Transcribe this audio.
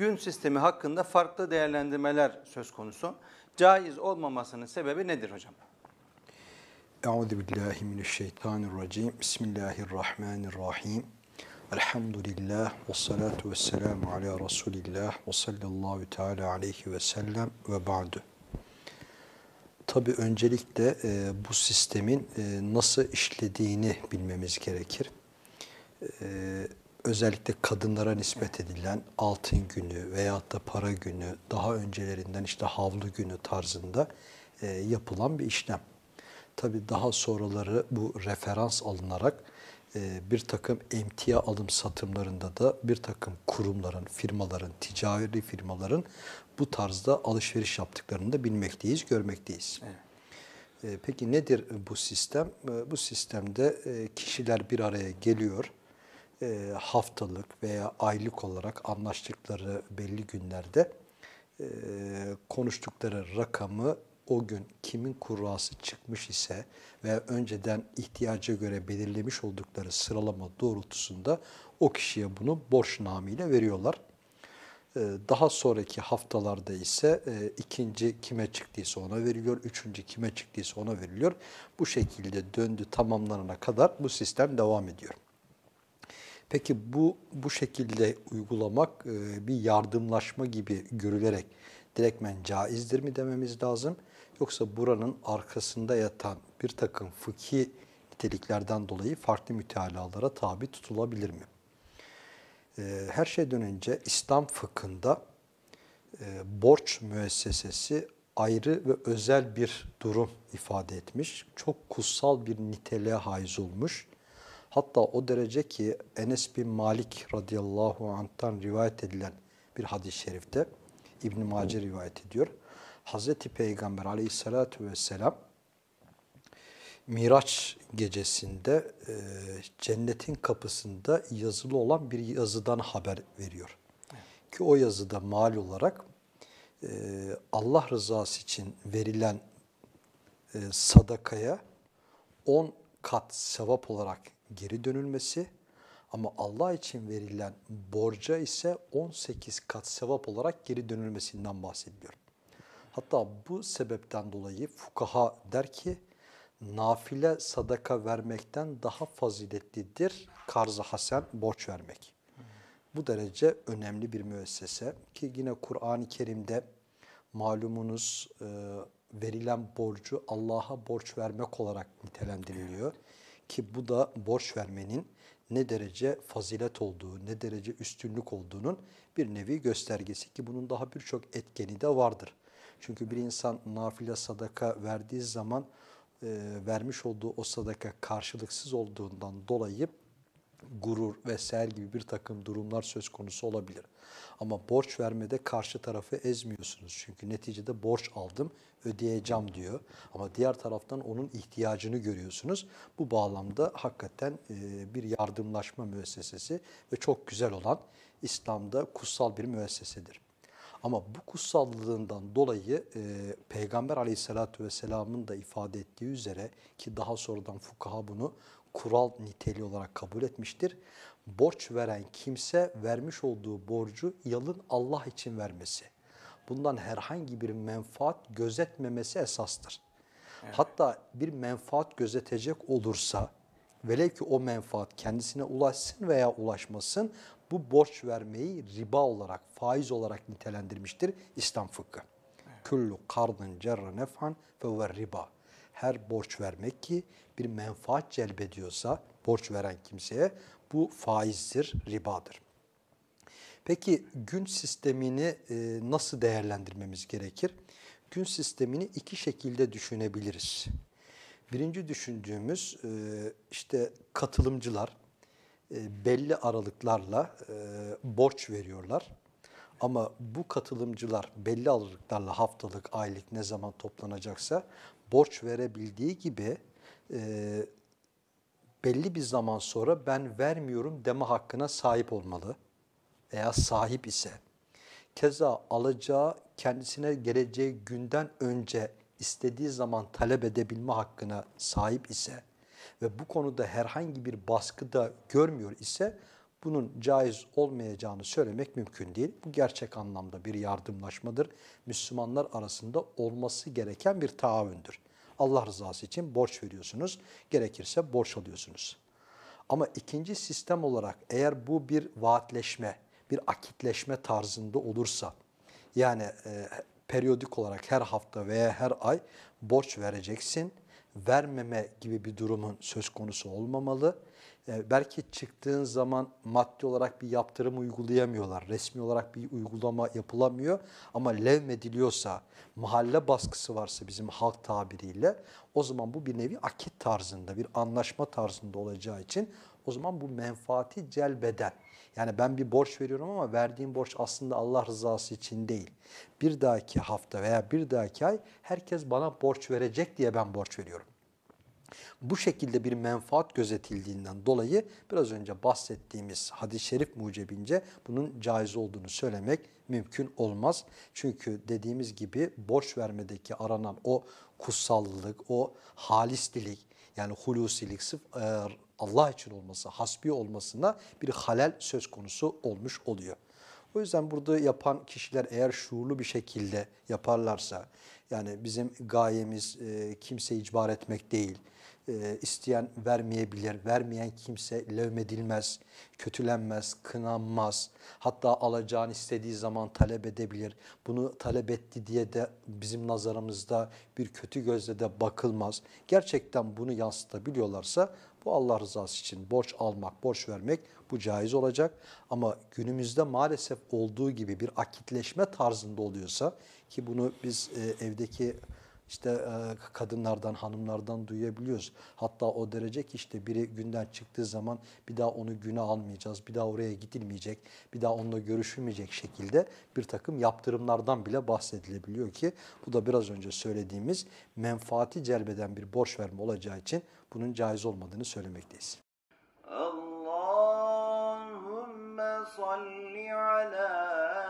gün sistemi hakkında farklı değerlendirmeler söz konusu. Caiz olmamasının sebebi nedir hocam? Euzu billahi mineşşeytanirracim. Bismillahirrahmanirrahim. Elhamdülillah ve salatu ve selamu ala Resulillah ve sallallahu teala aleyhi ve sellem ve ba'du. Tabi öncelikle e, bu sistemin e, nasıl işlediğini bilmemiz gerekir. E, özellikle kadınlara nispet edilen altın günü veyahut da para günü, daha öncelerinden işte havlu günü tarzında e, yapılan bir işlem. Tabi daha sonraları bu referans alınarak e, bir takım emtia alım satımlarında da bir takım kurumların, firmaların, ticari firmaların bu tarzda alışveriş yaptıklarını da bilmekteyiz, görmekteyiz. Evet. E, peki nedir bu sistem? E, bu sistemde e, kişiler bir araya geliyor e, haftalık veya aylık olarak anlaştıkları belli günlerde e, konuştukları rakamı o gün kimin kurrası çıkmış ise ve önceden ihtiyaca göre belirlemiş oldukları sıralama doğrultusunda o kişiye bunu borç namıyla veriyorlar. E, daha sonraki haftalarda ise ikinci kime çıktıysa ona veriliyor, üçüncü kime çıktıysa ona veriliyor. Bu şekilde döndü tamamlanana kadar bu sistem devam ediyor. Peki bu bu şekilde uygulamak e, bir yardımlaşma gibi görülerek direktmen caizdir mi dememiz lazım? Yoksa buranın arkasında yatan bir takım fıkhi niteliklerden dolayı farklı mütealalara tabi tutulabilir mi? E, her şeyden önce İslam fıkhında e, borç müessesesi ayrı ve özel bir durum ifade etmiş. Çok kutsal bir niteliğe haiz olmuş Hatta o derece ki Enes bin Malik radıyallahu anh'tan rivayet edilen bir hadis-i şerifte İbn-i Mace rivayet ediyor. Hazreti Peygamber aleyhissalatu vesselam Miraç gecesinde e, cennetin kapısında yazılı olan bir yazıdan haber veriyor. Ki o yazıda mal olarak e, Allah rızası için verilen e, sadakaya 10 kat sevap olarak geri dönülmesi ama Allah için verilen borca ise 18 kat sevap olarak geri dönülmesinden bahsediyorum. Hatta bu sebepten dolayı fukaha der ki nafile sadaka vermekten daha faziletlidir karz-ı hasen borç vermek. Bu derece önemli bir müessese ki yine Kur'an-ı Kerim'de malumunuz e, verilen borcu Allah'a borç vermek olarak nitelendiriliyor. Evet. Ki bu da borç vermenin ne derece fazilet olduğu, ne derece üstünlük olduğunun bir nevi göstergesi ki bunun daha birçok etkeni de vardır. Çünkü bir insan nafile sadaka verdiği zaman e, vermiş olduğu o sadaka karşılıksız olduğundan dolayı gurur vesaire gibi bir takım durumlar söz konusu olabilir. Ama borç vermede karşı tarafı ezmiyorsunuz. Çünkü neticede borç aldım, ödeyeceğim diyor. Ama diğer taraftan onun ihtiyacını görüyorsunuz. Bu bağlamda hakikaten e, bir yardımlaşma müessesesi ve çok güzel olan İslam'da kutsal bir müessesedir. Ama bu kutsallığından dolayı e, Peygamber aleyhissalatü vesselamın da ifade ettiği üzere ki daha sonradan fukaha bunu kural niteliği olarak kabul etmiştir. Borç veren kimse vermiş olduğu borcu yalın Allah için vermesi. Bundan herhangi bir menfaat gözetmemesi esastır. Evet. Hatta bir menfaat gözetecek olursa velev ki o menfaat kendisine ulaşsın veya ulaşmasın bu borç vermeyi riba olarak, faiz olarak nitelendirmiştir İslam fıkhı. Evet. Küllü kardın cerre nefhan fever riba her borç vermek ki bir menfaat celbediyorsa borç veren kimseye bu faizdir, ribadır. Peki gün sistemini e, nasıl değerlendirmemiz gerekir? Gün sistemini iki şekilde düşünebiliriz. Birinci düşündüğümüz e, işte katılımcılar e, belli aralıklarla borç veriyorlar ama bu katılımcılar belli aralıklarla haftalık, aylık ne zaman toplanacaksa borç verebildiği gibi e, belli bir zaman sonra ben vermiyorum deme hakkına sahip olmalı veya sahip ise. Keza alacağı kendisine geleceği günden önce istediği zaman talep edebilme hakkına sahip ise ve bu konuda herhangi bir baskı da görmüyor ise bunun caiz olmayacağını söylemek mümkün değil. Bu gerçek anlamda bir yardımlaşmadır. Müslümanlar arasında olması gereken bir taavündür. Allah rızası için borç veriyorsunuz, gerekirse borç alıyorsunuz. Ama ikinci sistem olarak eğer bu bir vaatleşme, bir akitleşme tarzında olursa, yani e, periyodik olarak her hafta veya her ay borç vereceksin, vermeme gibi bir durumun söz konusu olmamalı. Ee, belki çıktığın zaman maddi olarak bir yaptırım uygulayamıyorlar. Resmi olarak bir uygulama yapılamıyor ama levmediliyorsa, mahalle baskısı varsa bizim halk tabiriyle o zaman bu bir nevi akit tarzında, bir anlaşma tarzında olacağı için o zaman bu menfaati celbeden yani ben bir borç veriyorum ama verdiğim borç aslında Allah rızası için değil. Bir dahaki hafta veya bir dahaki ay herkes bana borç verecek diye ben borç veriyorum. Bu şekilde bir menfaat gözetildiğinden dolayı biraz önce bahsettiğimiz hadis-i şerif mucebince bunun caiz olduğunu söylemek mümkün olmaz. Çünkü dediğimiz gibi borç vermedeki aranan o kutsallılık, o halislilik yani hulusilik, sıfır. e, Allah için olması, hasbi olmasına bir halel söz konusu olmuş oluyor. O yüzden burada yapan kişiler eğer şuurlu bir şekilde yaparlarsa, yani bizim gayemiz e, kimse icbar etmek değil, e, isteyen vermeyebilir, vermeyen kimse levmedilmez, kötülenmez, kınanmaz. Hatta alacağını istediği zaman talep edebilir. Bunu talep etti diye de bizim nazarımızda bir kötü gözle de bakılmaz. Gerçekten bunu yansıtabiliyorlarsa bu Allah rızası için borç almak, borç vermek bu caiz olacak. Ama günümüzde maalesef olduğu gibi bir akitleşme tarzında oluyorsa ki bunu biz e, evdeki işte e, kadınlardan, hanımlardan duyabiliyoruz. Hatta o derece ki işte biri günden çıktığı zaman bir daha onu güne almayacağız, bir daha oraya gidilmeyecek, bir daha onunla görüşülmeyecek şekilde bir takım yaptırımlardan bile bahsedilebiliyor ki bu da biraz önce söylediğimiz menfaati celbeden bir borç verme olacağı için bunun caiz olmadığını söylemekteyiz. Allahümme salli ala